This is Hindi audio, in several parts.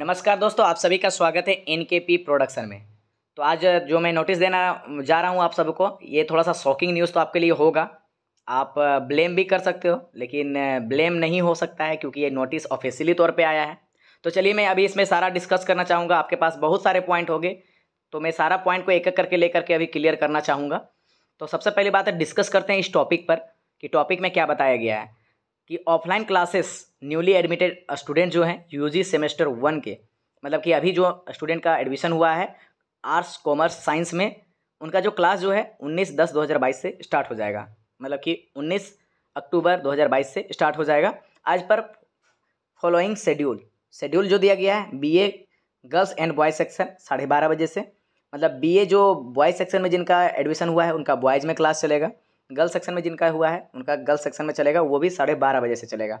नमस्कार दोस्तों आप सभी का स्वागत है एन के पी प्रोडक्शन में तो आज जो मैं नोटिस देना जा रहा हूँ आप सबको ये थोड़ा सा शॉकिंग न्यूज़ तो आपके लिए होगा आप ब्लेम भी कर सकते हो लेकिन ब्लेम नहीं हो सकता है क्योंकि ये नोटिस ऑफिशियली तौर पे आया है तो चलिए मैं अभी इसमें सारा डिस्कस करना चाहूँगा आपके पास बहुत सारे पॉइंट होंगे तो मैं सारा पॉइंट को एक एक करके लेकर के अभी क्लियर करना चाहूँगा तो सबसे पहली बात है डिस्कस करते हैं इस टॉपिक पर कि टॉपिक में क्या बताया गया है कि offline classes newly admitted student जो हैं यूजी सेमेस्टर वन के मतलब कि अभी जो स्टूडेंट का एडमिशन हुआ है आर्ट्स कॉमर्स साइंस में उनका जो क्लास जो है 19 दस 2022 से स्टार्ट हो जाएगा मतलब कि 19 अक्टूबर 2022 से स्टार्ट हो जाएगा आज पर फॉलोइंग शेड्यूल शेड्यूल जो दिया गया है BA girls and boys section साढ़े बारह बजे से मतलब बीए जो बॉयज सेक्शन में जिनका एडमिशन हुआ है उनका बॉयज़ में क्लास चलेगा गर्ल सेक्शन में जिनका हुआ है उनका गर्ल सेक्शन में चलेगा वो भी साढ़े बारह बजे से चलेगा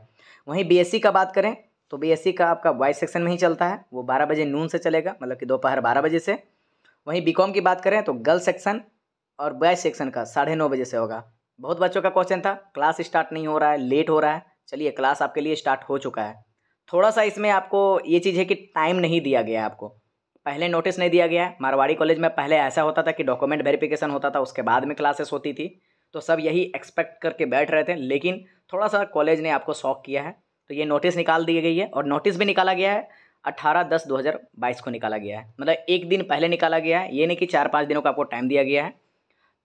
वहीं बीएससी का बात करें तो बीएससी का आपका बॉयज़ सेक्शन में ही चलता है वो बारह बजे नून से चलेगा मतलब कि दोपहर बारह बजे से वहीं बी की बात करें तो गर्ल सेक्शन और बॉयज़ सेक्शन का साढ़े नौ बजे से होगा बहुत बच्चों का क्वेश्चन था क्लास स्टार्ट नहीं हो रहा है लेट हो रहा है चलिए क्लास आपके लिए स्टार्ट हो चुका है थोड़ा सा इसमें आपको ये चीज़ है कि टाइम नहीं दिया गया आपको पहले नोटिस नहीं दिया गया है मारवाड़ी कॉलेज में पहले ऐसा होता था कि डॉक्यूमेंट वेरिफिकेशन होता था उसके बाद में क्लासेस होती थी तो सब यही एक्सपेक्ट करके बैठ रहे थे लेकिन थोड़ा सा कॉलेज ने आपको शॉक किया है तो ये नोटिस निकाल दी गई है और नोटिस भी निकाला गया है अट्ठारह दस दो हज़ार बाईस को निकाला गया है मतलब एक दिन पहले निकाला गया है ये नहीं कि चार पाँच दिनों का आपको टाइम दिया गया है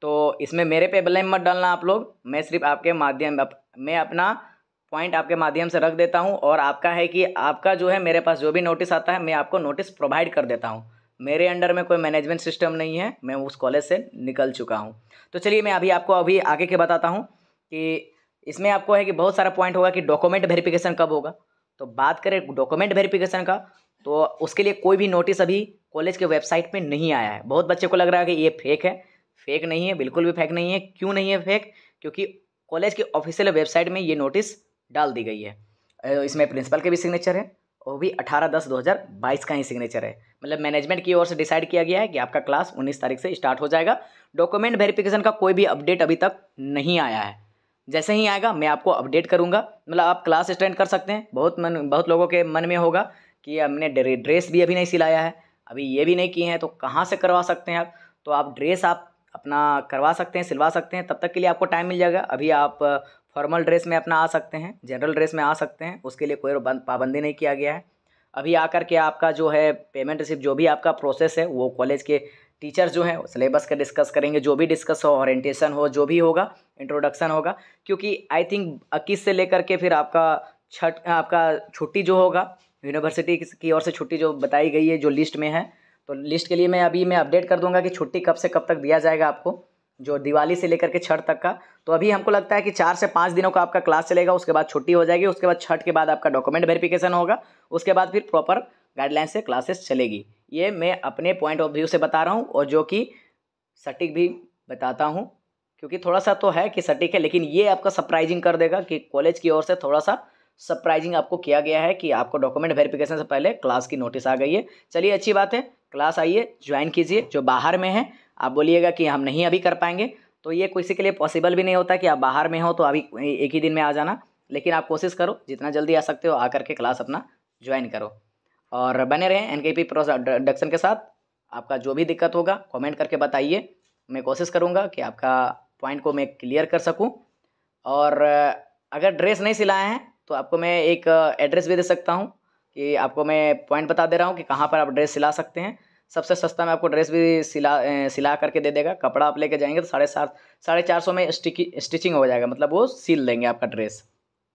तो इसमें मेरे पे ब्लेम मत डालना आप लोग मैं सिर्फ आपके माध्यम अप, मैं अपना पॉइंट आपके माध्यम से रख देता हूँ और आपका है कि आपका जो है मेरे पास जो भी नोटिस आता है मैं आपको नोटिस प्रोवाइड कर देता हूँ मेरे अंडर में कोई मैनेजमेंट सिस्टम नहीं है मैं उस कॉलेज से निकल चुका हूँ तो चलिए मैं अभी आपको अभी आगे के बताता हूँ कि इसमें आपको है कि बहुत सारा पॉइंट होगा कि डॉक्यूमेंट वेरिफिकेशन कब होगा तो बात करें डॉक्यूमेंट वेरिफिकेशन का तो उसके लिए कोई भी नोटिस अभी कॉलेज के वेबसाइट पर नहीं आया है बहुत बच्चे को लग रहा है कि ये फेक है फेक नहीं है बिल्कुल भी फेक नहीं है क्यों नहीं है फेक क्योंकि कॉलेज की ऑफिशियल वेबसाइट में ये नोटिस डाल दी गई है इसमें प्रिंसिपल के भी सिग्नेचर है वो भी अठारह दस दो हज़ार बाईस का ही सिग्नेचर है मतलब मैनेजमेंट की ओर से डिसाइड किया गया है कि आपका क्लास उन्नीस तारीख से स्टार्ट हो जाएगा डॉक्यूमेंट वेरिफिकेशन का कोई भी अपडेट अभी तक नहीं आया है जैसे ही आएगा मैं आपको अपडेट करूँगा मतलब आप क्लास अटेंड कर सकते हैं बहुत मन बहुत लोगों के मन में होगा कि हमने ड्रेस भी अभी नहीं सिलाया है अभी ये भी नहीं किए हैं तो कहाँ से करवा सकते हैं आप तो आप ड्रेस आप अपना करवा सकते हैं सिलवा सकते हैं तब तक के लिए आपको टाइम मिल जाएगा अभी आप फॉर्मल ड्रेस में अपना आ सकते हैं जनरल ड्रेस में आ सकते हैं उसके लिए कोई पाबंदी नहीं किया गया है अभी आकर के आपका जो है पेमेंट रिसिप्ट जो भी आपका प्रोसेस है वो कॉलेज के टीचर्स जो हैं सिलेबस का डिस्कस करेंगे जो भी डिस्कस हो ओरिएंटेशन हो जो भी होगा इंट्रोडक्शन होगा क्योंकि आई थिंक इक्कीस से लेकर के फिर आपका छठ आपका छुट्टी जो होगा यूनिवर्सिटी की ओर से छुट्टी जो बताई गई है जो लिस्ट में है तो लिस्ट के लिए मैं अभी मैं अपडेट कर दूंगा कि छुट्टी कब से कब तक दिया जाएगा आपको जो दिवाली से लेकर के छठ तक का तो अभी हमको लगता है कि चार से पाँच दिनों का आपका क्लास चलेगा उसके बाद छुट्टी हो जाएगी उसके बाद छठ के बाद आपका डॉक्यूमेंट वेरिफिकेशन होगा उसके बाद फिर प्रॉपर गाइडलाइन से क्लासेस चलेगी ये मैं अपने पॉइंट ऑफ व्यू से बता रहा हूँ और जो कि सटीक भी बताता हूँ क्योंकि थोड़ा सा तो है कि सटीक है लेकिन ये आपका सरप्राइजिंग कर देगा कि कॉलेज की ओर से थोड़ा सा सरप्राइजिंग आपको किया गया है कि आपको डॉक्यूमेंट वेरिफिकेशन से पहले क्लास की नोटिस आ गई है चलिए अच्छी बात है क्लास आइए ज्वाइन कीजिए जो बाहर में है आप बोलिएगा कि हम नहीं अभी कर पाएंगे तो ये किसी के लिए पॉसिबल भी नहीं होता कि आप बाहर में हो तो अभी एक ही दिन में आ जाना लेकिन आप कोशिश करो जितना जल्दी आ सकते हो आकर के क्लास अपना ज्वाइन करो और बने रहें एन के पी प्रोडक्शन के साथ आपका जो भी दिक्कत होगा कमेंट करके बताइए मैं कोशिश करूँगा कि आपका पॉइंट को मैं क्लियर कर सकूँ और अगर ड्रेस नहीं सिलाए हैं तो आपको मैं एक एड्रेस भी दे सकता हूँ कि आपको मैं पॉइंट बता दे रहा हूँ कि कहाँ पर आप ड्रेस सिला सकते हैं सबसे सस्ता में आपको ड्रेस भी सिला सिला करके दे देगा कपड़ा आप लेके जाएंगे तो साढ़े सात साढ़े चार सौ में स्टिकी स्टिचिंग हो जाएगा मतलब वो सिल देंगे आपका ड्रेस